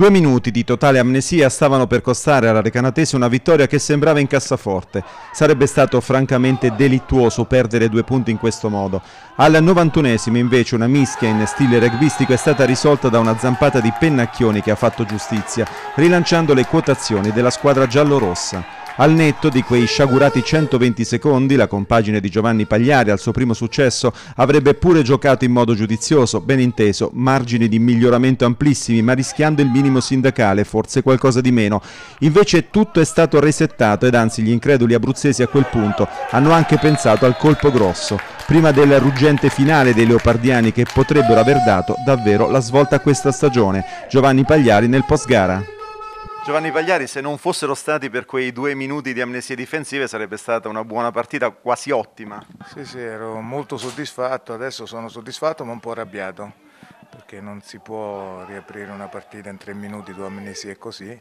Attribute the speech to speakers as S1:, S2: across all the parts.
S1: Due minuti di totale amnesia stavano per costare alla Recanatese una vittoria che sembrava in cassaforte. Sarebbe stato francamente delittuoso perdere due punti in questo modo. Al 91esimo invece una mischia in stile rugbystico è stata risolta da una zampata di Pennacchioni che ha fatto giustizia, rilanciando le quotazioni della squadra giallorossa. Al netto di quei sciagurati 120 secondi, la compagine di Giovanni Pagliari al suo primo successo avrebbe pure giocato in modo giudizioso, ben inteso, margini di miglioramento amplissimi, ma rischiando il minimo sindacale, forse qualcosa di meno. Invece tutto è stato resettato ed anzi gli increduli abruzzesi a quel punto hanno anche pensato al colpo grosso, prima del ruggente finale dei leopardiani che potrebbero aver dato davvero la svolta a questa stagione. Giovanni Pagliari nel post gara. Giovanni Pagliari, se non fossero stati per quei due minuti di amnesie difensive sarebbe stata una buona partita, quasi ottima. Sì, sì, ero molto soddisfatto,
S2: adesso sono soddisfatto ma un po' arrabbiato, perché non si può riaprire una partita in tre minuti, due amnesie così.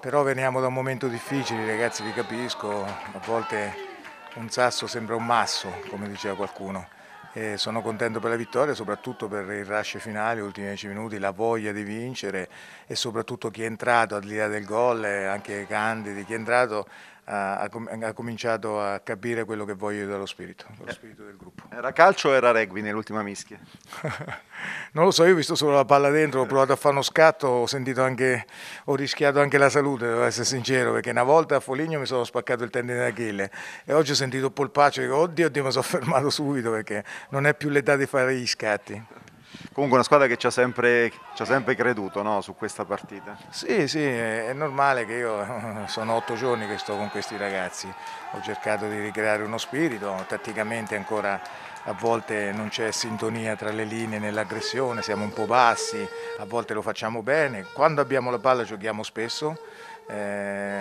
S2: Però veniamo da un momento difficile, ragazzi vi capisco, a volte un sasso sembra un masso, come diceva qualcuno. E sono contento per la vittoria, soprattutto per il rush finale, gli ultimi 10 minuti, la voglia di vincere e soprattutto chi è entrato al di là del gol, eh, anche Candidi, chi è entrato ha, ha, cominciato a capire quello che voglio dallo spirito, dallo eh. spirito del gruppo. Era calcio o era rugby
S1: nell'ultima mischia?
S2: non lo so, io ho visto solo la palla dentro, ho provato a fare uno scatto, ho, anche, ho rischiato anche la salute, devo essere sincero, perché una volta a Foligno mi sono spaccato il tendine d'Achille e oggi ho sentito polpaccio e dico, oddio, oddio, mi sono fermato subito perché non è più l'età
S1: di fare gli scatti comunque una squadra che ci ha sempre, ci ha sempre creduto no, su questa partita.
S2: Sì, sì, è normale che io sono otto giorni che sto con questi ragazzi, ho cercato di ricreare uno spirito, tatticamente ancora a volte non c'è sintonia tra le linee nell'aggressione, siamo un po' bassi, a volte lo facciamo bene, quando abbiamo la palla giochiamo spesso. Eh,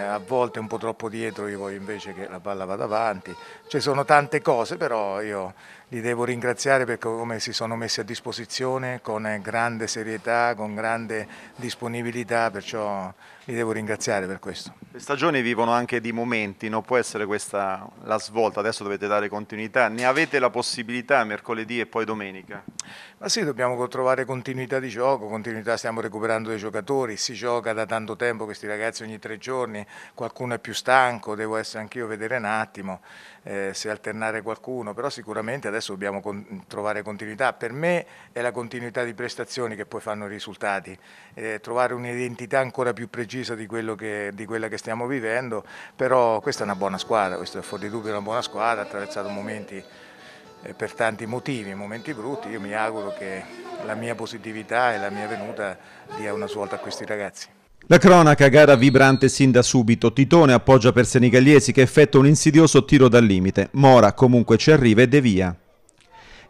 S2: a volte un po' troppo dietro io voglio invece che la palla vada avanti ci sono tante cose però io li devo ringraziare per come si sono messi a disposizione con grande serietà, con grande disponibilità, perciò li devo ringraziare per questo.
S1: Le stagioni vivono anche di momenti, non può essere questa la svolta, adesso dovete dare continuità, ne avete la possibilità mercoledì e poi domenica? Ma sì,
S2: dobbiamo trovare continuità di gioco, continuità stiamo recuperando dei giocatori, si gioca da tanto tempo questi ragazzi ogni tre giorni, qualcuno è più stanco, devo essere anch'io a vedere un attimo eh, se alternare qualcuno, però sicuramente adesso adesso dobbiamo con trovare continuità. Per me è la continuità di prestazioni che poi fanno i risultati, eh, trovare un'identità ancora più precisa di, che, di, quella che stiamo vivendo, però questa è una buona squadra, questo è fuori dubbio una buona squadra, ha attraversato momenti eh, per tanti motivi, momenti brutti, io mi auguro che la mia positività e la mia venuta dia una svolta a questi ragazzi.
S1: La cronaca gara vibrante sin da subito. Titone appoggia per Senigallesi che effettua un insidioso tiro dal limite. Mora comunque ci arriva e devia.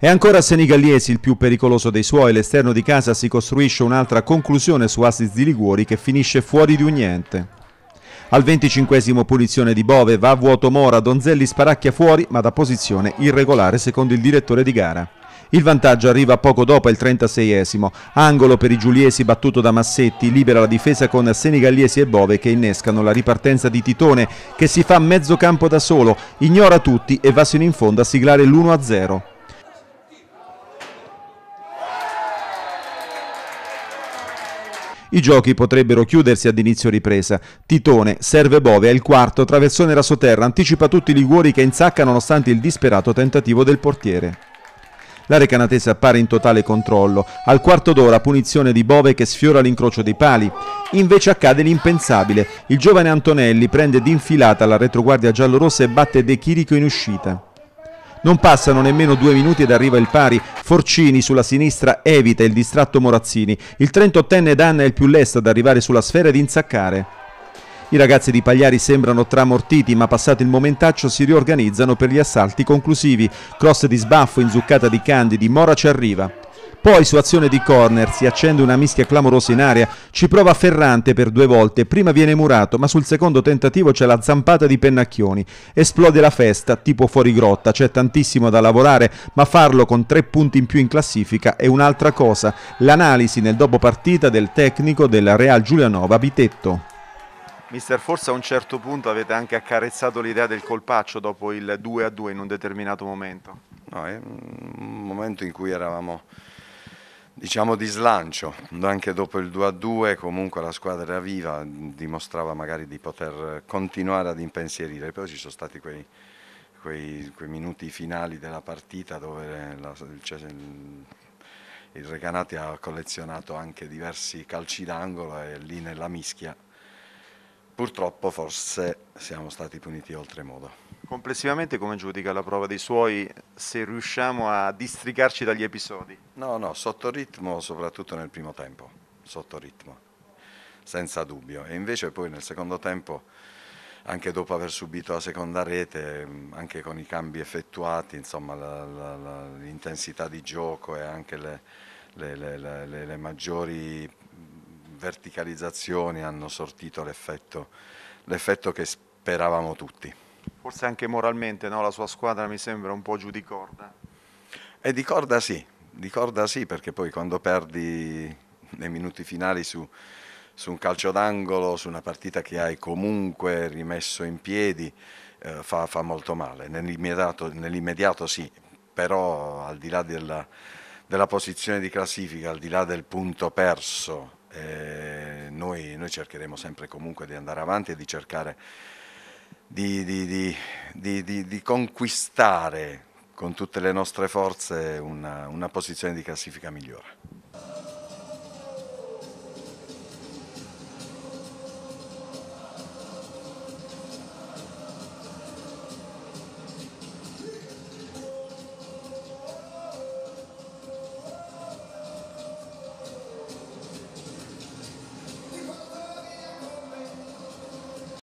S1: E ancora Senigallesi, il più pericoloso dei suoi, l'esterno di casa si costruisce un'altra conclusione su assist di Liguori che finisce fuori di un niente. Al 25 punizione di Bove va a vuoto Mora, Donzelli sparacchia fuori ma da posizione irregolare secondo il direttore di gara. Il vantaggio arriva poco dopo il 36esimo, angolo per i giuliesi battuto da Massetti, libera la difesa con Senigalliesi e Bove che innescano la ripartenza di Titone che si fa mezzo campo da solo, ignora tutti e va sino in fondo a siglare l'1-0. I giochi potrebbero chiudersi ad inizio ripresa. Titone serve Bove, è il quarto, traversone rasoterra, anticipa tutti i Liguori che insacca nonostante il disperato tentativo del portiere. L'area canatese appare in totale controllo. Al quarto d'ora punizione di Bove che sfiora l'incrocio dei pali. Invece accade l'impensabile. Il giovane Antonelli prende d'infilata la retroguardia giallorossa e batte De Chirico in uscita. Non passano nemmeno due minuti ed arriva il pari. Forcini sulla sinistra evita il distratto Morazzini. Il 38enne Dan è il più lesto ad arrivare sulla sfera ed insaccare. I ragazzi di Pagliari sembrano tramortiti, ma passato il momentaccio si riorganizzano per gli assalti conclusivi. Cross di sbaffo, inzuccata di Candidi, Mora ci arriva. Poi su azione di corner si accende una mischia clamorosa in aria, ci prova Ferrante per due volte, prima viene murato ma sul secondo tentativo c'è la zampata di Pennacchioni, esplode la festa tipo fuori grotta, c'è tantissimo da lavorare ma farlo con tre punti in più in classifica è un'altra cosa, l'analisi nel dopo partita del tecnico della Real Giulianova Bitetto. Mister, forse a un certo punto avete anche accarezzato l'idea del
S3: colpaccio dopo il 2-2 in un determinato momento. No, è un momento in cui eravamo diciamo di slancio, anche dopo il 2-2 comunque la squadra era viva, dimostrava magari di poter continuare ad impensierire, poi ci sono stati quei, quei, quei minuti finali della partita dove la, cioè, il, il Recanati ha collezionato anche diversi calci d'angolo e lì nella mischia purtroppo forse siamo stati puniti oltremodo.
S1: Complessivamente come giudica la prova dei suoi se riusciamo a districarci dagli
S3: episodi? No, no, sotto ritmo soprattutto nel primo tempo, sotto ritmo, senza dubbio. E invece poi nel secondo tempo, anche dopo aver subito la seconda rete, anche con i cambi effettuati, insomma la, la, la, l'intensità di gioco e anche le, le, le, le maggiori verticalizzazioni hanno sortito l'effetto, l'effetto che speravamo tutti.
S1: Forse anche moralmente no? la sua squadra mi sembra un po' giù di corda.
S3: E eh, di corda sì, di corda sì, perché poi quando perdi nei minuti finali su, su un calcio d'angolo, su una partita che hai comunque rimesso in piedi, eh, fa, fa, molto male. Nell'immediato, nell'immediato, sì, però al di là della, della, posizione di classifica, al di là del punto perso, eh, noi, noi cercheremo sempre comunque di andare avanti e di cercare di, di, di, di, conquistare con tutte le nostre forze una, una posizione di classifica migliore.